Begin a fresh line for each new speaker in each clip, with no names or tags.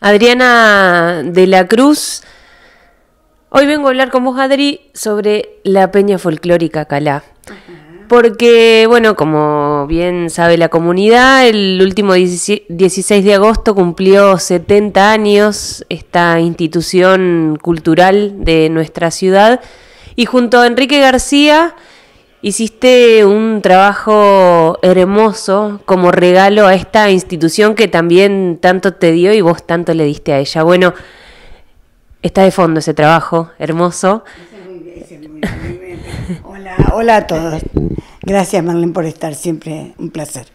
Adriana de la Cruz. Hoy vengo a hablar con vos, Adri, sobre la Peña Folclórica Calá. Porque, bueno, como bien sabe la comunidad, el último 16 de agosto cumplió 70 años esta institución cultural de nuestra ciudad. Y junto a Enrique García Hiciste un trabajo hermoso como regalo a esta institución que también tanto te dio y vos tanto le diste a ella. Bueno, está de fondo ese trabajo hermoso. Hola, hola a todos. Gracias Marlene por estar, siempre un placer.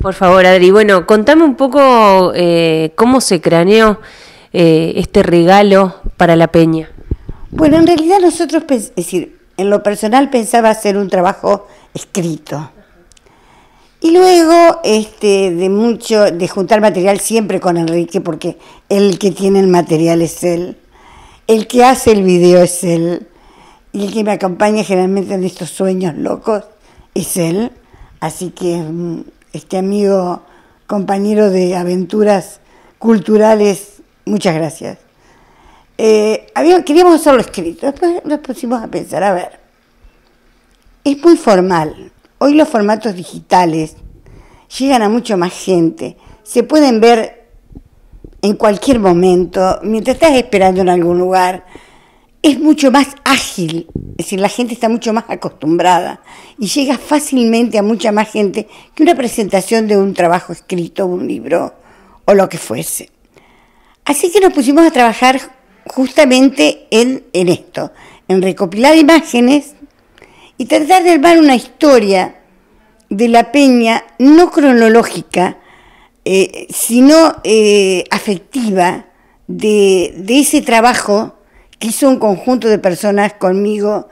Por favor, Adri. Bueno, contame un poco eh, cómo se craneó eh, este regalo para la peña. Bueno, en realidad nosotros,
es decir, en lo personal pensaba hacer un trabajo escrito. Y luego, este, de mucho, de juntar material siempre con Enrique, porque el que tiene el material es él, el que hace el video es él, y el que me acompaña generalmente en estos sueños locos es él. Así que mm, este amigo, compañero de aventuras culturales, muchas gracias. Eh, queríamos hacerlo escrito, después nos pusimos a pensar, a ver, es muy formal. Hoy los formatos digitales llegan a mucho más gente, se pueden ver en cualquier momento, mientras estás esperando en algún lugar, es mucho más ágil, es decir, la gente está mucho más acostumbrada y llega fácilmente a mucha más gente que una presentación de un trabajo escrito, un libro o lo que fuese. Así que nos pusimos a trabajar justamente en, esto, en recopilar imágenes y tratar de armar una historia de la peña no cronológica, eh, sino eh, afectiva de, ese trabajo que hizo un conjunto de personas conmigo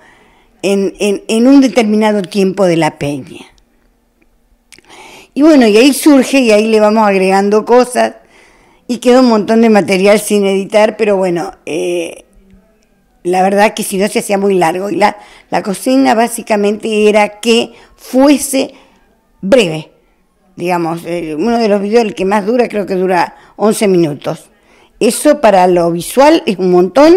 en, en un determinado tiempo de la peña. Y bueno, y ahí surge y ahí le vamos agregando cosas y quedó un montón de material sin editar, pero bueno, eh, la verdad que si no se hacía muy largo. Y la, la cocina básicamente era que fuese breve, digamos. Eh, uno de los videos, el que más dura, creo que dura 11 minutos. Eso para lo visual es un montón,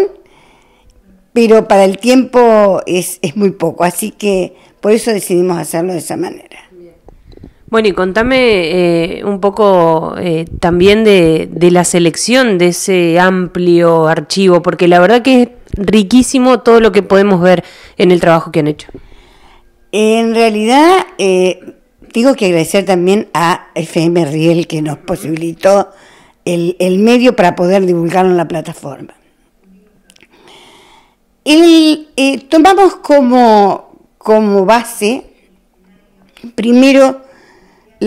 pero para el tiempo es, es muy poco. Así que por eso decidimos hacerlo de esa manera.
Bueno, y contame eh, un poco eh, también de, la selección de ese amplio archivo, porque la verdad que es riquísimo todo lo que podemos ver en el trabajo que han hecho.
En realidad, eh, digo que agradecer también a FM Riel que nos posibilitó el, medio para poder divulgarlo en la plataforma. Eh, tomamos como, como base, primero,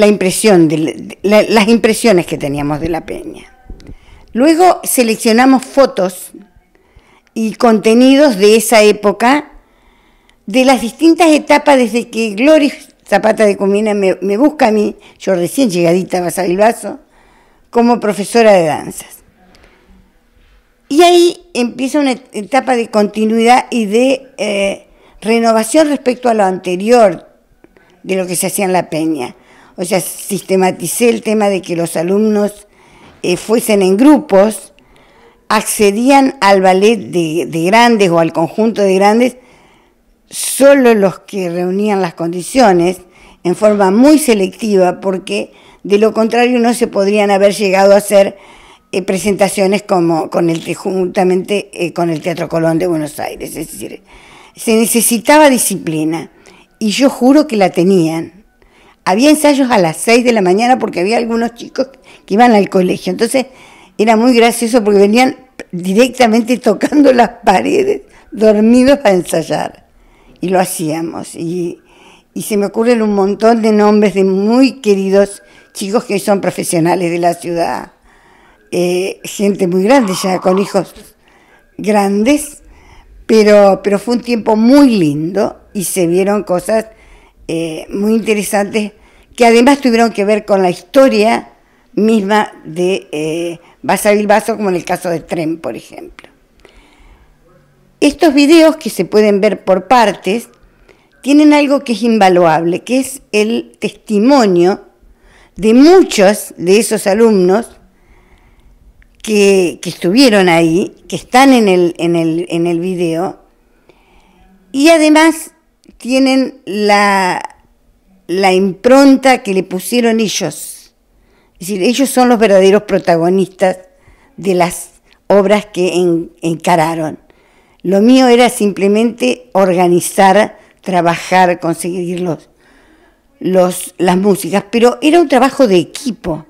impresión de, las impresiones que teníamos de la peña. Luego seleccionamos fotos y contenidos de esa época, de las distintas etapas desde que Gloria Zapata de Comina me, busca a mí, yo recién llegadita a Basavilbaso, como profesora de danzas. Y ahí empieza una etapa de continuidad y de eh, renovación respecto a lo anterior de lo que se hacía en la peña o sea, sistematicé el tema de que los alumnos eh, fuesen en grupos, accedían al ballet de, grandes o al conjunto de grandes solo los que reunían las condiciones en forma muy selectiva, porque de lo contrario no se podrían haber llegado a hacer eh, presentaciones como con el juntamente eh, con el Teatro Colón de Buenos Aires. Es decir, se necesitaba disciplina y yo juro que la tenían había ensayos a las 6 de la mañana porque había algunos chicos que iban al colegio. Entonces era muy gracioso porque venían directamente tocando las paredes, dormidos a ensayar. Y lo hacíamos. Y, se me ocurren un montón de nombres de muy queridos chicos que son profesionales de la ciudad. Eh, gente muy grande ya, con hijos grandes. Pero, pero fue un tiempo muy lindo y se vieron cosas eh, muy interesantes que además tuvieron que ver con la historia misma de eh, Vaso, como en el caso de Tren, por ejemplo. Estos videos que se pueden ver por partes tienen algo que es invaluable, que es el testimonio de muchos de esos alumnos que, estuvieron ahí, que están en el, en en el video, y además tienen la, impronta que le pusieron ellos. Es decir, ellos son los verdaderos protagonistas de las obras que encararon. Lo mío era simplemente organizar, trabajar, conseguir los, los, las músicas, pero era un trabajo de equipo,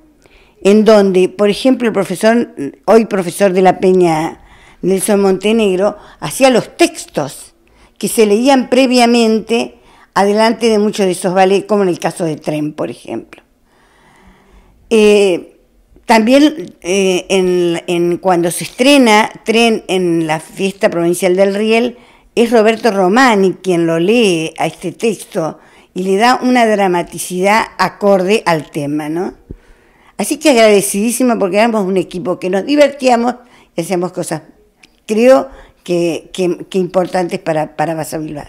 en donde, por ejemplo, el profesor, hoy profesor de la Peña, Nelson Montenegro, hacía los textos que se leían previamente adelante de muchos de esos ballets, como en el caso de Tren, por ejemplo. Eh, también eh, en, cuando se estrena Tren en la Fiesta Provincial del Riel, es Roberto Romani quien lo lee a este texto y le da una dramaticidad acorde al tema, ¿no? Así que agradecidísima porque éramos un equipo que nos divertíamos y hacíamos cosas, creo que, importantes para, para Bilbao.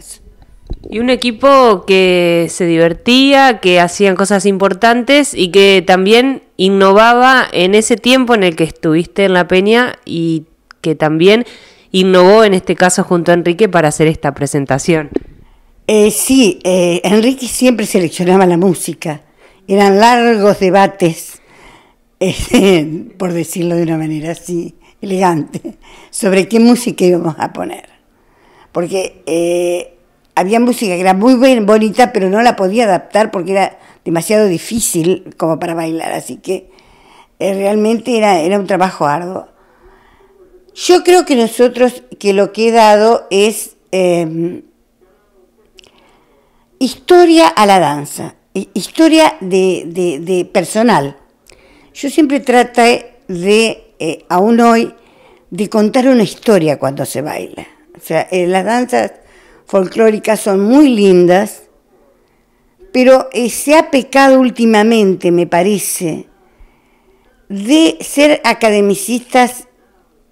Y un equipo que se divertía, que hacían cosas importantes y que también innovaba en ese tiempo en el que estuviste en La Peña y que también innovó en este caso junto a Enrique para hacer esta presentación.
Eh, sí, eh, Enrique siempre seleccionaba la música. Eran largos debates, eh, por decirlo de una manera así elegante sobre qué música íbamos a poner. Porque eh, había música que era muy bien, bonita, pero no la podía adaptar porque era demasiado difícil como para bailar. Así que eh, realmente era, era un trabajo arduo. Yo creo que nosotros, que lo que he dado es em, historia a la danza, historia de, personal. Yo siempre traté de eh, aún hoy, de contar una historia cuando se baila. O sea, eh, las danzas folclóricas son muy lindas, pero eh, se ha pecado últimamente, me parece, de ser academicistas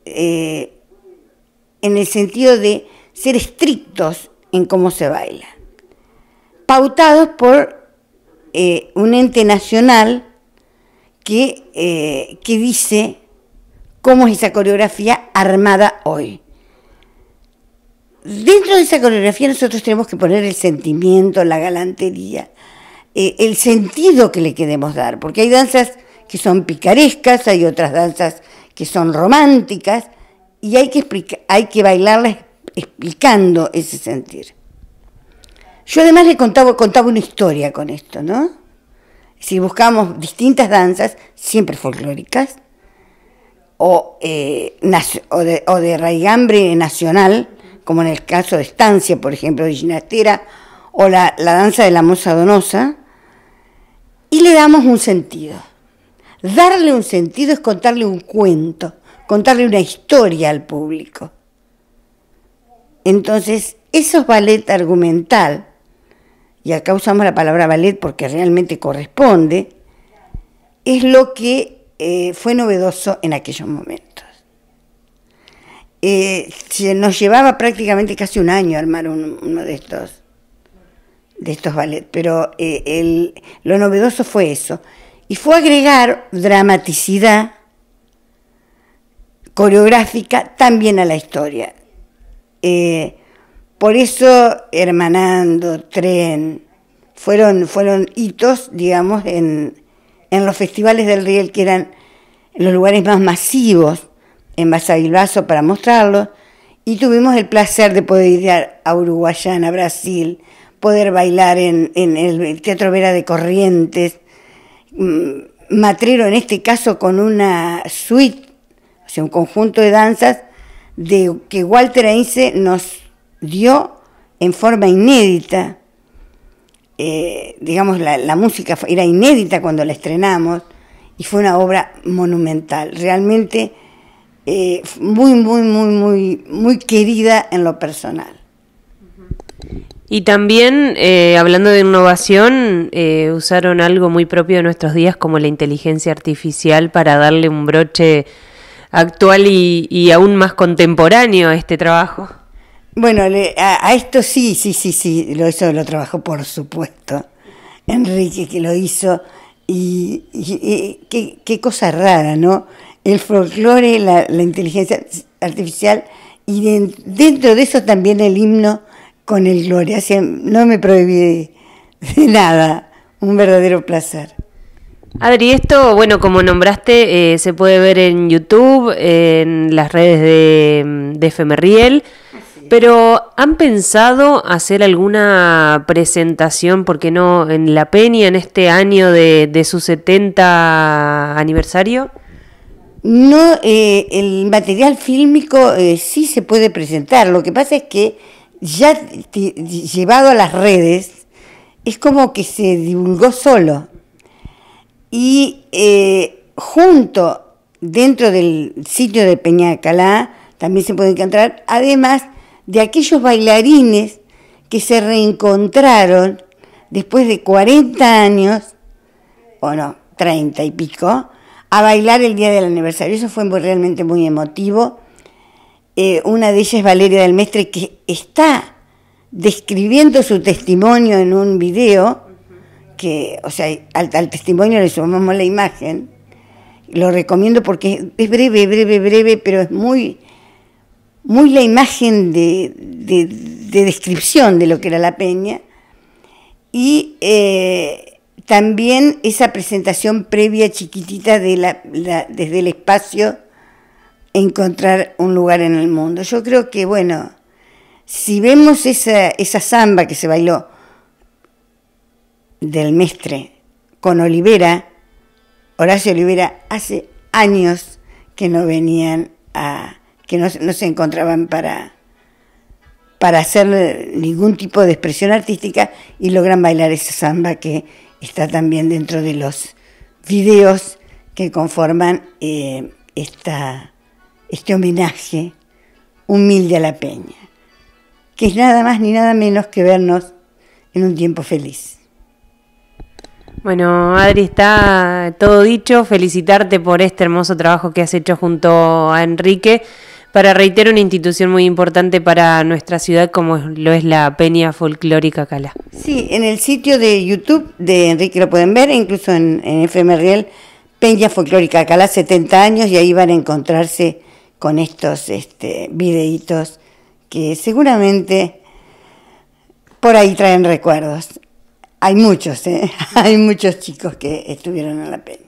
en el sentido de ser estrictos en cómo se baila, pautados por un ente nacional que, que dice cómo es esa coreografía armada hoy. Dentro de esa coreografía nosotros tenemos que poner el sentimiento, la galantería, eh, el sentido que le queremos dar, porque hay danzas que son picarescas, hay otras danzas que son románticas, y hay que, hay que bailarlas explicando ese sentir. Yo además le contaba, contaba una historia con esto, ¿no? Si buscamos distintas danzas, siempre folclóricas, eh, o, de, raigambre nacional, como en el caso de Estancia, por ejemplo, de Ginastera, o la, la danza de la moza donosa, y le damos un sentido. Darle un sentido es contarle un cuento, contarle una historia al público. Entonces, eso es ballet argumental, y acá usamos la palabra ballet porque realmente corresponde, es lo que eh, fue novedoso en aquellos momentos. Eh, nos llevaba prácticamente casi un año armar uno de estos de estos ballets, pero eh, lo novedoso fue eso. Y fue agregar dramaticidad coreográfica también a la historia. por eso Hermanando, Tren, fueron, fueron hitos, digamos, en, en los festivales del Riel, que eran los lugares más masivos en Basavilbaso para mostrarlo y tuvimos el placer de poder ir a Uruguayana, Brasil, poder bailar en, el Teatro Vera de Corrientes, mm, Matrero en este caso con una suite, o sea, un conjunto de danzas de, que Walter Aince nos dio en forma inédita digamos, la, música era inédita cuando la estrenamos y fue una obra monumental, realmente muy, muy, muy, muy, muy querida en lo personal.
Y también, hablando de innovación, usaron algo muy propio de nuestros días como la inteligencia artificial para darle un broche actual y, y aún más contemporáneo a este trabajo. Bueno, a,
esto sí, sí, sí, sí, lo hizo, lo trabajó por supuesto. Enrique que lo hizo y, qué, cosa rara, ¿no? El folclore, la, inteligencia artificial y dentro de eso también el himno con el gloria. Así, no me prohibí de nada, un verdadero placer.
Adri, esto, bueno, como nombraste, eh, se puede ver en YouTube, en las redes de, de Femerriel pero ¿han pensado hacer alguna presentación, porque no, en La Peña en este año de, su 70 aniversario? No, eh,
el material fílmico eh, sí se puede presentar. Lo que pasa es que ya llevado a las redes es como que se divulgó solo. Y eh, junto, dentro del sitio de Peñacalá también se puede encontrar, además de aquellos bailarines que se reencontraron después de 40 años, o no, 30 y pico, a bailar el día del aniversario. Eso fue realmente muy emotivo. Eh, una de ellas es Valeria del Mestre, que está describiendo su testimonio en un video, que, o sea, al testimonio le sumamos la imagen. Lo recomiendo porque es breve, breve, breve, pero es muy muy la imagen de, descripción de lo que era la peña y eh, también esa presentación previa chiquitita de la, desde el espacio encontrar un lugar en el mundo. Yo creo que, bueno, si vemos esa, esa samba que se bailó del Mestre con Olivera, Horacio Olivera, hace años que no venían a, que no, se encontraban para, para hacer ningún tipo de expresión artística y logran bailar esa samba que está también dentro de los videos que conforman eh, esta, este homenaje humilde a la peña, que es nada más ni nada menos que vernos en un tiempo feliz.
Bueno, Adri, está todo dicho. Felicitarte por este hermoso trabajo que has hecho junto a Enrique para, reitero, una institución muy importante para nuestra ciudad como lo es la Peña Folclórica Cala.
Sí, en el sitio de YouTube de Enrique lo pueden ver, incluso en, en Peña Folclórica Cala, 70 años, y ahí van a encontrarse con estos este, videitos que seguramente por ahí traen recuerdos. Hay muchos, ¿eh? hay muchos chicos que estuvieron en la peña.